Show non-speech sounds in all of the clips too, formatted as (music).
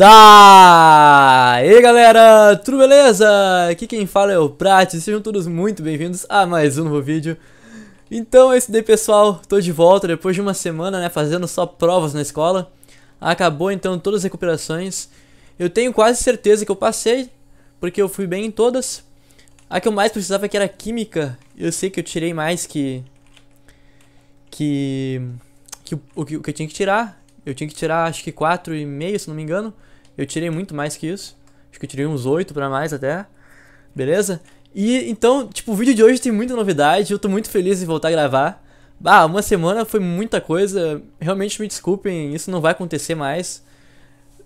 Daí galera, tudo beleza? Aqui quem fala é o Prat, sejam todos muito bem-vindos a mais um novo vídeo Então esse é daí pessoal, tô de volta depois de uma semana né, fazendo só provas na escola Acabou então todas as recuperações Eu tenho quase certeza que eu passei, porque eu fui bem em todas A que eu mais precisava que era Química, eu sei que eu tirei mais que... Que... que o que eu tinha que tirar eu tinha que tirar acho que 4,5, se não me engano. Eu tirei muito mais que isso. Acho que eu tirei uns 8 para mais até. Beleza? E então, tipo, o vídeo de hoje tem muita novidade. Eu tô muito feliz em voltar a gravar. Bah, uma semana foi muita coisa. Realmente me desculpem, isso não vai acontecer mais.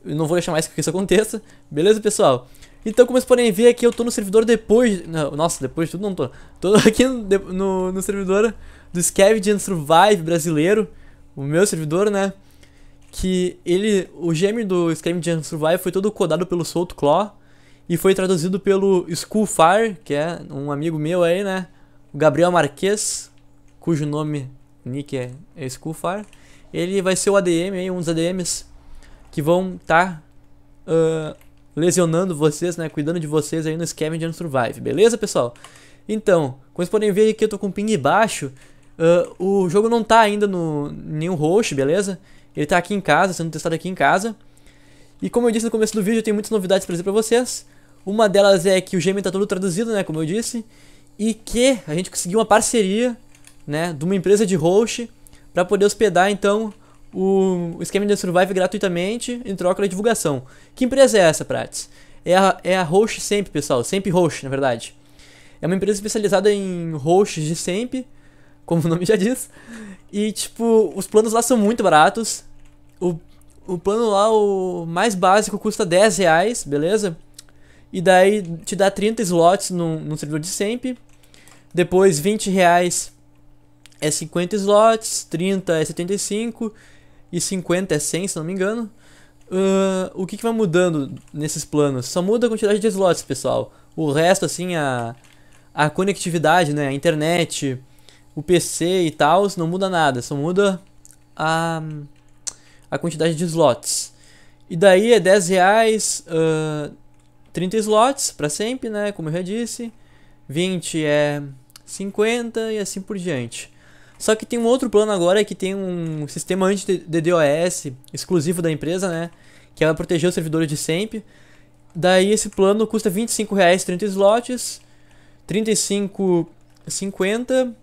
Eu não vou deixar mais que isso aconteça. Beleza, pessoal? Então, como vocês podem ver aqui, eu tô no servidor depois... Não, nossa, depois de tudo não tô. Tô (laughs) aqui no, no, no servidor do Scavenge Survive brasileiro. O meu servidor, né? que ele, o gêmeo do Scream Jam Survive foi todo codado pelo Soul Claw e foi traduzido pelo School Fire, que é um amigo meu aí, né? O Gabriel Marques, cujo nome nick é, é School Fire. Ele vai ser o ADM aí, um dos ADMs que vão estar tá, uh, lesionando vocês, né? Cuidando de vocês aí no Scavenge and Survive, beleza, pessoal? Então, como vocês podem ver aqui, eu tô com ping baixo. Uh, o jogo não tá ainda no nenhum host, beleza? Ele está aqui em casa, sendo testado aqui em casa. E como eu disse no começo do vídeo, eu tenho muitas novidades para dizer para vocês. Uma delas é que o Gmail está todo traduzido, né, como eu disse, e que a gente conseguiu uma parceria, né, de uma empresa de host para poder hospedar então o, esquema de Survive gratuitamente em troca da divulgação. Que empresa é essa, Prates? É a, é a Host Sempre, pessoal, Sempre Host, na verdade. É uma empresa especializada em hosts de sempre como o nome já diz. E, tipo, os planos lá são muito baratos. O, o plano lá, o mais básico, custa 10 reais, beleza? E daí te dá 30 slots no, no servidor de sempre. Depois 20 reais é 50 slots, 30 é 75 e 50 é 100, se não me engano. Uh, o que, que vai mudando nesses planos? Só muda a quantidade de slots, pessoal. O resto, assim, a, a conectividade, né? A internet, o PC e tal, não muda nada, só muda a, a quantidade de slots. E daí é 10 reais, uh, 30 slots para sempre, né? Como eu já disse. 20 é 50 e assim por diante. Só que tem um outro plano agora é que tem um sistema anti-DDoS exclusivo da empresa, né? Que ela proteger os servidores de sempre. Daí esse plano custa R$ reais 30 slots, 35,50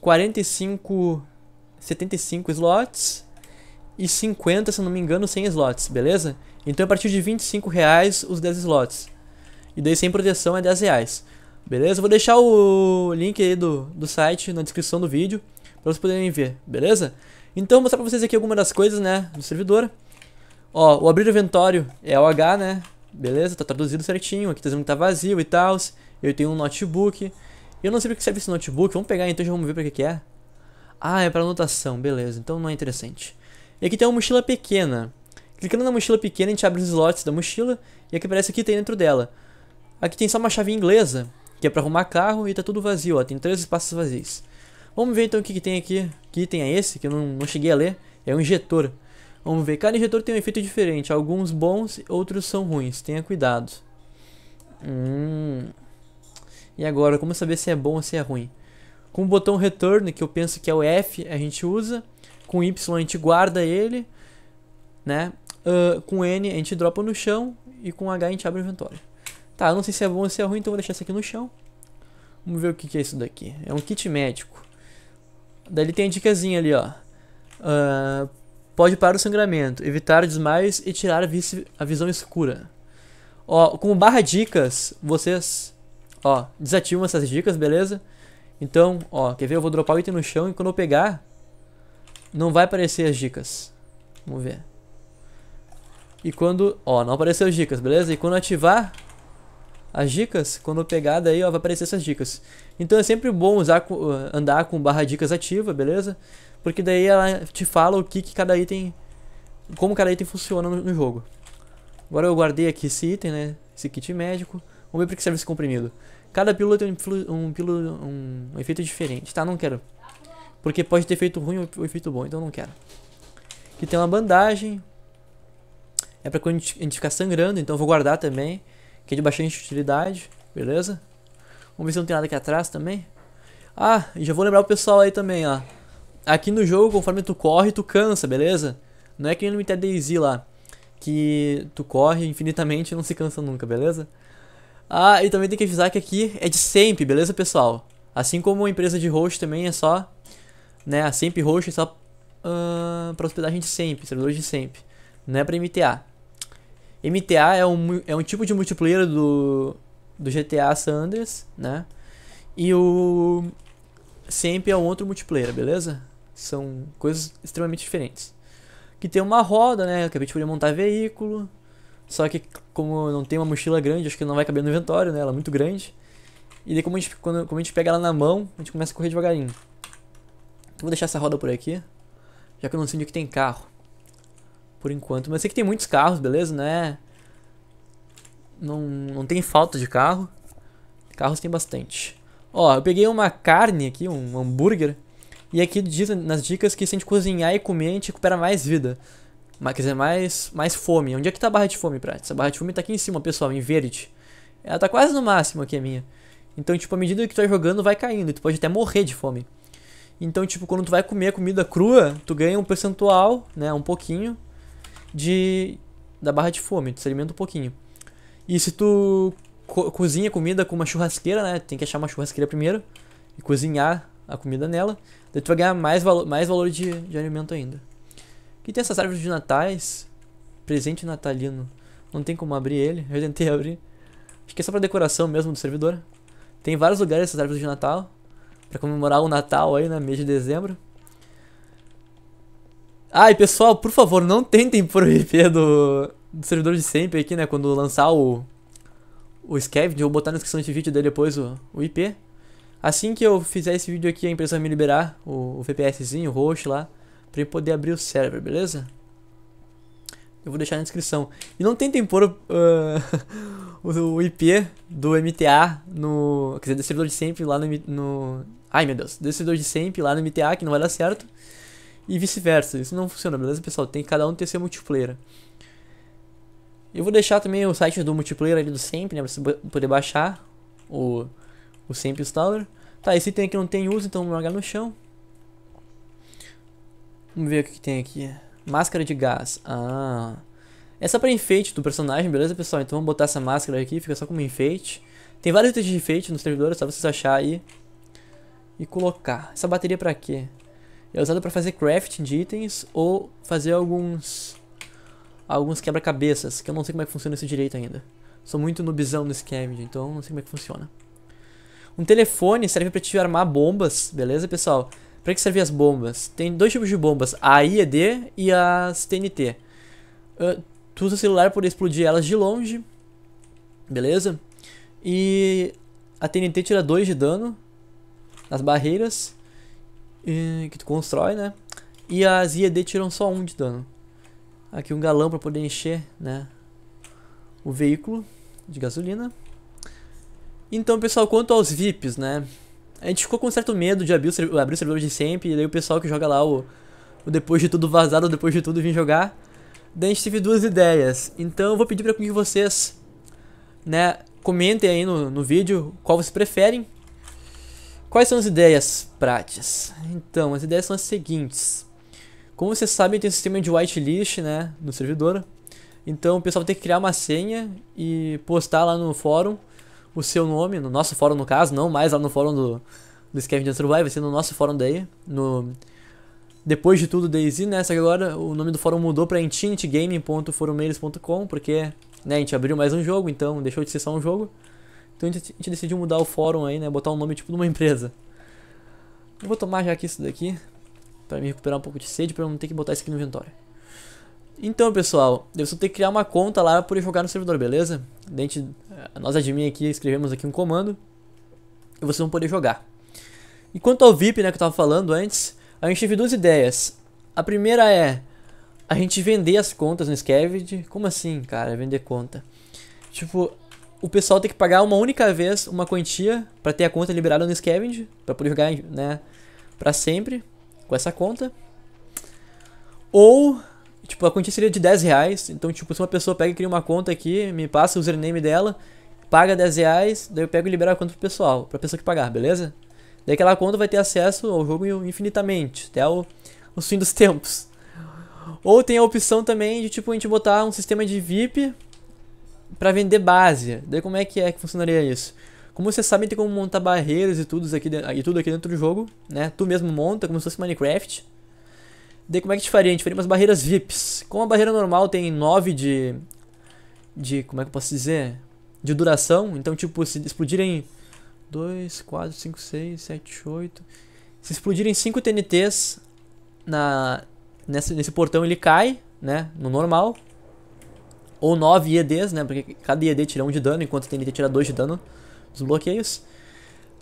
45, 75 slots e 50, se não me engano, 100 slots, beleza? Então a partir de 25 reais os 10 slots. E daí sem proteção é 10 reais. Beleza? Vou deixar o link aí do, do site na descrição do vídeo para vocês poderem ver, beleza? Então vou mostrar para vocês aqui algumas das coisas, né, do servidor. Ó, o abrir o inventório é o H, né? Beleza? Tá traduzido certinho, aqui tá dizendo que tá vazio e tal. Eu tenho um notebook, eu não sei para que serve esse notebook. Vamos pegar então e vamos ver para que, que é. Ah, é para anotação. Beleza, então não é interessante. E aqui tem uma mochila pequena. Clicando na mochila pequena, a gente abre os slots da mochila. E aqui aparece o que tem dentro dela. Aqui tem só uma chave inglesa, que é para arrumar carro e tá tudo vazio. Ó. Tem três espaços vazios. Vamos ver então o que, que tem aqui. Que item é esse? Que eu não, não cheguei a ler. É um injetor. Vamos ver. Cada injetor tem um efeito diferente. Alguns bons, outros são ruins. Tenha cuidado. Hum... E agora, como saber se é bom ou se é ruim? Com o botão return, que eu penso que é o F, a gente usa. Com Y a gente guarda ele, né? Uh, com N a gente dropa no chão e com H a gente abre o inventório. Tá, eu não sei se é bom ou se é ruim, então vou deixar isso aqui no chão. Vamos ver o que, é isso daqui. É um kit médico. Daí tem a dicasinha ali, ó. Uh, pode parar o sangramento, evitar desmaios e tirar a, a visão escura. Ó, com barra dicas, vocês Ó, desativam essas dicas, beleza? Então, ó, quer ver? Eu vou dropar o item no chão e quando eu pegar, não vai aparecer as dicas. Vamos ver. E quando... Ó, não apareceu as dicas, beleza? E quando ativar as dicas, quando eu pegar daí, ó, vai aparecer essas dicas. Então é sempre bom usar, eh, andar com barra dicas ativa, beleza? Porque daí ela te fala o que, que cada item... Como cada item funciona no, no jogo. Agora eu guardei aqui esse item, né? Esse kit médico. Vamos ver para que serve esse comprimido. Cada pílula tem é um, um, um, um efeito diferente, tá? Não quero. Porque pode ter efeito ruim ou efeito bom, então não quero. Aqui tem uma bandagem. É pra quando a gente ficar sangrando, então eu vou guardar também. Que é de bastante utilidade, beleza? Vamos ver se não tem nada aqui atrás também. Ah, já vou lembrar o pessoal aí também, ó. Aqui no jogo, conforme tu corre, tu cansa, beleza? Não é que no Limited Daisy lá. Que tu corre infinitamente e não se cansa nunca, beleza? Ah, e também tem que avisar que aqui é de sempre, beleza, pessoal? Assim como a empresa de host também é só, né, a sempre host é só uh, para hospedagem de sempre, servidores de sempre, não é para MTA. MTA é um, é um tipo de multiplayer do, do GTA Sanders, né? E o sempre é um outro multiplayer, beleza? São coisas extremamente diferentes. Que tem uma roda, né? Que é acabei de poder montar veículo, só que como não tem uma mochila grande, acho que não vai caber no inventório, né? Ela é muito grande. E daí como a gente, quando, como a gente pega ela na mão, a gente começa a correr devagarinho. Então, vou deixar essa roda por aqui. Já que eu não sei onde é que tem carro. Por enquanto. Mas sei que tem muitos carros, beleza? Né? Não, não tem falta de carro. Carros tem bastante. Ó, eu peguei uma carne aqui, um hambúrguer. E aqui diz nas dicas que se a gente cozinhar e comer, a gente recupera mais vida. Mas, quer dizer, mais, mais fome. Onde é que tá a barra de fome, Prats? Essa barra de fome tá aqui em cima, pessoal, em verde. Ela tá quase no máximo aqui, a minha. Então, tipo, à medida que tu tá jogando, vai caindo. tu pode até morrer de fome. Então, tipo, quando tu vai comer comida crua, tu ganha um percentual, né, um pouquinho, de da barra de fome. Tu se alimenta um pouquinho. E se tu co cozinha comida com uma churrasqueira, né, tem que achar uma churrasqueira primeiro e cozinhar a comida nela, daí tu vai ganhar mais, valo mais valor de, de alimento ainda. Que tem essas árvores de natais. Presente natalino. Não tem como abrir ele. Eu tentei abrir. Acho que é só pra decoração mesmo do servidor. Tem vários lugares essas árvores de Natal. Pra comemorar o Natal aí, né? Mês de dezembro. Ai, pessoal, por favor, não tentem proibir do, do servidor de sempre aqui, né? Quando lançar o, o Scavenge, vou botar na descrição desse vídeo dele depois o, o IP. Assim que eu fizer esse vídeo aqui, a empresa vai me liberar o, o VPSzinho, o host lá para poder abrir o server, beleza? Eu vou deixar na descrição. E não tentem pôr uh, o IP do MTA no. Quer dizer, servidor de SEMP lá no, no. Ai meu Deus, servidor de SEMP lá no MTA, que não vai dar certo. E vice-versa. Isso não funciona, beleza, pessoal? Tem que cada um ter seu multiplayer. Eu vou deixar também o site do multiplayer ali do SEMP, né? Pra você poder baixar o, o SEMP Installer. Tá, esse item aqui não tem uso, então vou largar no chão. Vamos ver o que tem aqui. Máscara de gás. Ah. Essa é pra enfeite do personagem, beleza, pessoal? Então vamos botar essa máscara aqui, fica só como enfeite. Tem vários itens de enfeite nos servidores, só vocês achar aí. E colocar. Essa bateria pra quê? É usada pra fazer crafting de itens ou fazer alguns... Alguns quebra-cabeças, que eu não sei como é que funciona isso direito ainda. Sou muito noobzão no scavenge, então não sei como é que funciona. Um telefone serve pra te armar bombas, beleza, pessoal? Para que servem as bombas? Tem dois tipos de bombas, a IED e as TNT. Uh, ah, tu usa o celular para explodir elas de longe, beleza? E a TNT tira 2 de dano nas barreiras e, que tu constrói, né? E as IED tiram só 1 um de dano. Aqui um galão para poder encher, né? O veículo de gasolina. Então, pessoal, quanto aos VIPs, né? A gente ficou com um certo medo de abrir o, abrir o servidor de sempre, e daí o pessoal que joga lá o, o depois de tudo vazado, depois de tudo vir jogar. Daí a gente teve duas ideias. Então eu vou pedir para que vocês, né, comentem aí no, no vídeo qual vocês preferem. Quais são as ideias práticas? Então, as ideias são as seguintes. Como vocês sabem, tem um sistema de whitelist, né, no servidor. Então o pessoal tem que criar uma senha e postar lá no fórum o seu nome, no nosso fórum no caso, não mais lá no fórum do, do Escape de vai ser no nosso fórum daí, no... Depois de tudo, Daisy, né? Só que agora o nome do fórum mudou pra intinitgaming.forumeiros.com, porque né, a gente abriu mais um jogo, então deixou de ser só um jogo. Então a gente, a gente decidiu mudar o fórum aí, né? Botar o um nome tipo de uma (laughs) empresa. Eu vou tomar já aqui isso daqui, pra me recuperar um pouco de sede, pra não ter que botar isso aqui no inventório. Então, pessoal, eu só ter que criar uma conta lá para jogar no servidor, beleza? Dente, nós admin aqui escrevemos aqui um comando e vocês vão poder jogar. E quanto ao VIP, né, que eu estava falando antes, a gente teve duas ideias. A primeira é a gente vender as contas no Scavenge. Como assim, cara, vender conta? Tipo, o pessoal tem que pagar uma única vez uma quantia para ter a conta liberada no Scavenge, para poder jogar, né, para sempre com essa conta. Ou Tipo, a quantia seria de 10 reais. Então, tipo, se uma pessoa pega e cria uma conta aqui, me passa o username dela, paga 10 reais, daí eu pego e libero a conta pro pessoal, pra pessoa que pagar, beleza? Daí aquela conta vai ter acesso ao jogo infinitamente, até o, o fim dos (laughs) tempos. Ou tem a opção também de, tipo, a gente botar um sistema de VIP para vender base. Daí como é que é que funcionaria isso? Como vocês sabem, tem como montar barreiras e tudo aqui, e tudo aqui dentro do jogo, né? Tu mesmo monta, como se fosse Minecraft. Daí como é que a gente faria? A gente faria umas barreiras VIPs. Como a barreira normal tem 9 de. De. Como é que eu posso dizer? De duração. Então, tipo, se explodirem 2, 4, 5, 6, 7, 8. Se explodirem 5 TNTs na, nessa, nesse portão, ele cai, né? No normal. Ou 9 IEDs, né? Porque cada IED tira 1 um de dano, enquanto o TNT tira 2 de dano dos bloqueios.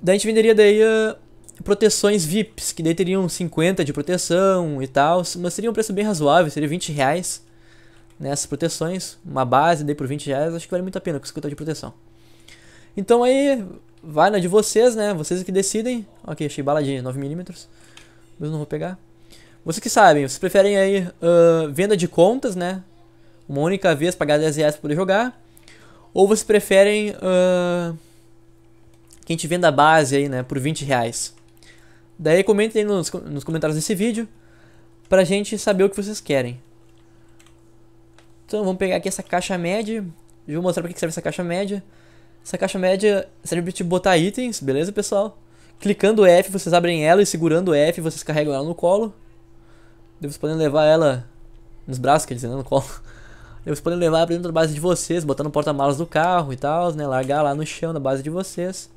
Daí a gente venderia daí. Uh, proteções VIPs, que daí teriam 50 de proteção e tal, mas seria um preço bem razoável, seria 20 reais nessas né, proteções, uma base daí por 20 reais, acho que vale muito a pena com 50 de proteção. Então aí, vai na de vocês, né, vocês que decidem, ok, achei baladinha, 9mm, mas não vou pegar. Vocês que sabem, vocês preferem aí uh, venda de contas, né, uma única vez pagar 10 reais pra poder jogar, ou vocês preferem uh, que a gente venda a base aí, né, por 20 reais. Daí comentem nos, nos comentários desse vídeo pra gente saber o que vocês querem. Então vamos pegar aqui essa caixa média. Eu vou mostrar pra que serve essa caixa média. Essa caixa média serve pra te botar itens, beleza pessoal? Clicando F, vocês abrem ela e segurando F, vocês carregam ela no colo. Daí vocês podem levar ela nos braços, quer dizer, no colo. (laughs) Daí vocês podem levar pra dentro da base de vocês, botar no porta-malas do carro e tal, né? Largar lá no chão da base de vocês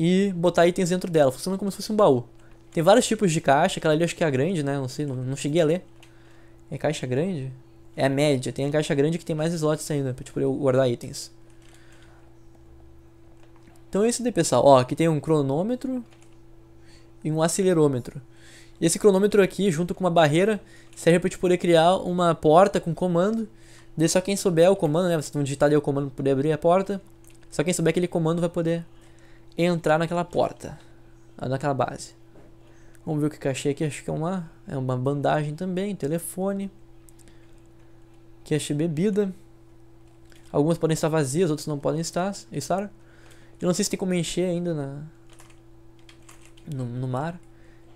e botar itens dentro dela. Funciona como se fosse um baú. Tem vários tipos de caixa, aquela ali acho que é a grande, né? Não sei, não, não cheguei a ler. É caixa grande? É a média, tem a caixa grande que tem mais slots ainda, pra tipo, eu guardar itens. Então é isso daí, pessoal. Ó, aqui tem um cronômetro e um acelerômetro. E esse cronômetro aqui, junto com uma barreira, serve pra gente poder criar uma porta com comando. Daí só quem souber o comando, né? Vocês vão digitar ali o comando pra poder abrir a porta. Só quem souber aquele comando vai poder entrar naquela porta, naquela base. Vamos ver o que eu achei aqui. Acho que é uma, é uma bandagem também, telefone. Aqui achei bebida. Algumas podem estar vazias, outras não podem estar. estar. Eu não sei se tem como encher ainda na, no, no mar.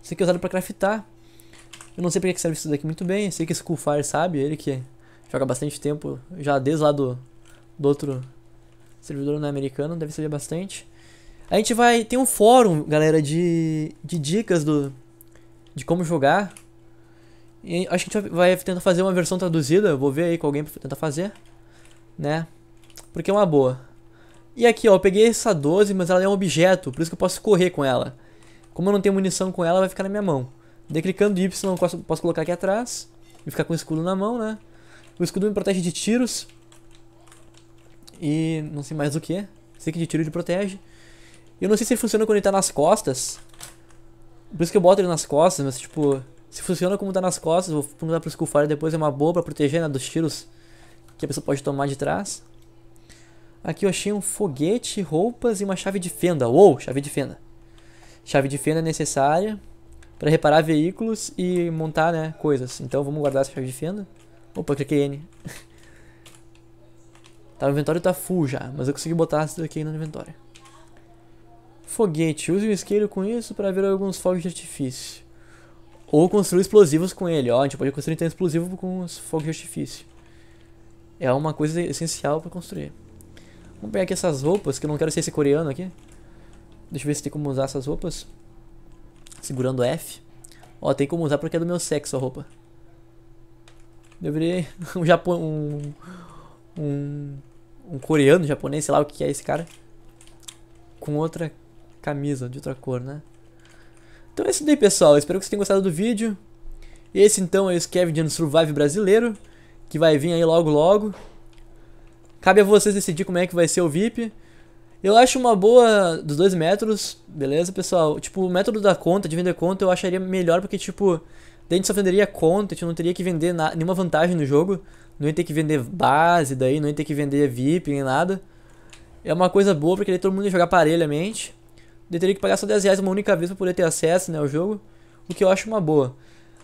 Isso aqui é usado para craftar. Eu não sei porque que serve isso daqui muito bem. sei que esse Kulfar sabe, ele que joga bastante tempo já desde lá do, do outro servidor na né, americano, deve saber bastante. A gente vai. Tem um fórum, galera, de, de dicas do, de como jogar. E acho que a gente vai tentar fazer uma versão traduzida. Eu vou ver aí com alguém pra tentar fazer. Né? Porque é uma boa. E aqui, ó, eu peguei essa 12, mas ela é um objeto, por isso que eu posso correr com ela. Como eu não tenho munição com ela, vai ficar na minha mão. Daí clicando Y, eu posso, posso colocar aqui atrás. E ficar com o escudo na mão, né? O escudo me protege de tiros. E não sei mais o que. Sei que de tiro ele protege. Eu não sei se funciona quando ele tá nas costas. Por isso que eu boto ele nas costas, mas tipo... Se funciona como tá nas costas, vou perguntar pro Skullfire depois, é uma boa pra proteger, né, dos tiros que a pessoa pode tomar de trás. Aqui eu achei um foguete, roupas e uma chave de fenda. Uou, chave de fenda. Chave de fenda é necessária para reparar veículos e montar, né, coisas. Então vamos guardar essa chave de fenda. Opa, cliquei N. (laughs) tá, o inventório tá full já, mas eu consegui botar isso daqui no inventório. Foguete. Use um isqueiro com isso para ver alguns fogos de artifício. Ou construir explosivos com ele. Ó, a gente pode construir então explosivo com os fogos de artifício. É uma coisa essencial para construir. Vamos pegar aqui essas roupas, que eu não quero ser esse coreano aqui. Deixa eu ver se tem como usar essas roupas. Segurando F. Ó, tem como usar porque é do meu sexo a roupa. Deveria (laughs) um japão... Um, um, um coreano, japonês, sei lá o que é esse cara. Com outra camisa de outra cor, né? Então é isso daí, pessoal. Espero que vocês tenham gostado do vídeo. Esse, então, é o Scavenging Survive brasileiro, que vai vir aí logo, logo. Cabe a vocês decidir como é que vai ser o VIP. Eu acho uma boa dos dois métodos, beleza, pessoal? Tipo, o método da conta, de vender conta, eu acharia melhor porque, tipo, daí a gente só venderia conta, a gente não teria que vender nenhuma vantagem no jogo. Não ia ter que vender base daí, não ia ter que vender VIP nem nada. É uma coisa boa porque daí todo mundo ia jogar parelhamente. Eu teria que pagar só 10 reais uma única vez para poder ter acesso né, ao jogo, o que eu acho uma boa.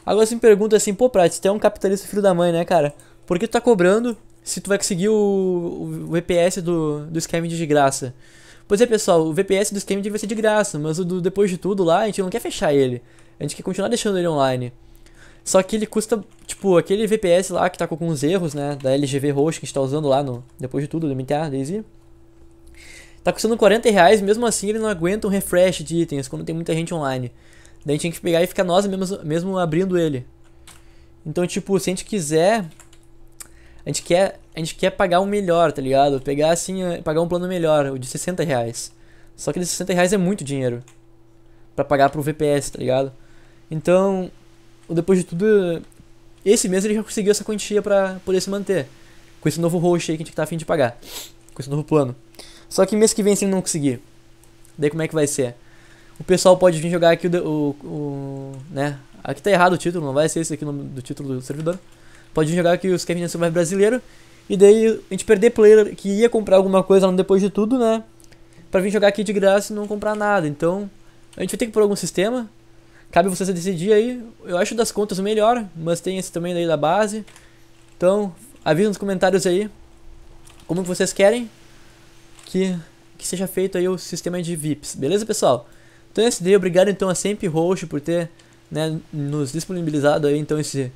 Agora você me pergunta assim, pô, Prat, tu é um capitalista filho da mãe, né, cara? Por que tu tá cobrando se tu vai conseguir o, o VPS do, do Skyrim de graça? Pois é, pessoal, o VPS do Skyrim vai ser de graça, mas o do depois de tudo lá, a gente não quer fechar ele. A gente quer continuar deixando ele online. Só que ele custa, tipo, aquele VPS lá que tá com alguns erros, né, da LGV Roxo que a gente tá usando lá no depois de tudo, do MTA, Daisy. Tá custando 40 reais, mesmo assim ele não aguenta um refresh de itens quando tem muita gente online. Daí a gente tem que pegar e ficar nós mesmo, mesmo abrindo ele. Então, tipo, se a gente quiser. A gente quer, a gente quer pagar o um melhor, tá ligado? Pegar assim, eh, pagar um plano melhor, o de 60 reais. Só que de 60 reais é muito dinheiro. para pagar pro VPS, tá ligado? Então, depois de tudo, esse mês ele já conseguiu essa quantia para poder se manter. Com esse novo host aí que a gente tá afim de pagar. Com esse novo plano. Só que mês que vem se ele não conseguir, daí como é que vai ser? O pessoal pode vir jogar aqui o, o, o né? Aqui tá errado o título, não vai ser esse aqui o nome do título do servidor. Pode vir jogar aqui o Kevin Survive brasileiro e daí a gente perder player que ia comprar alguma coisa depois de tudo, né? Pra vir jogar aqui de graça e não comprar nada. Então, a gente vai ter que pôr algum sistema. Cabe você decidir aí. Eu acho das contas o melhor, mas tem esse também daí da base. Então, avisa nos comentários aí como vocês querem que, que seja feito aí o sistema de VIPs. Beleza, pessoal? Então é isso daí. Obrigado então a Sempre Roxo por ter né, nos disponibilizado aí então esse,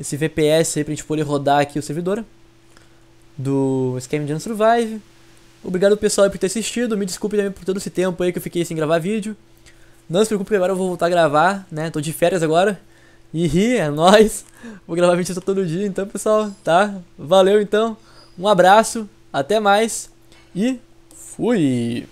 esse VPS aí pra gente poder rodar aqui o servidor do Scam de Survive. Obrigado pessoal por ter assistido. Me desculpe também por todo esse tempo aí que eu fiquei sem gravar vídeo. Não se preocupe, agora eu vou voltar a gravar, né? Tô de férias agora. E é nóis. Vou gravar vídeo todo dia, então, pessoal, tá? Valeu, então. Um abraço, até mais e fui!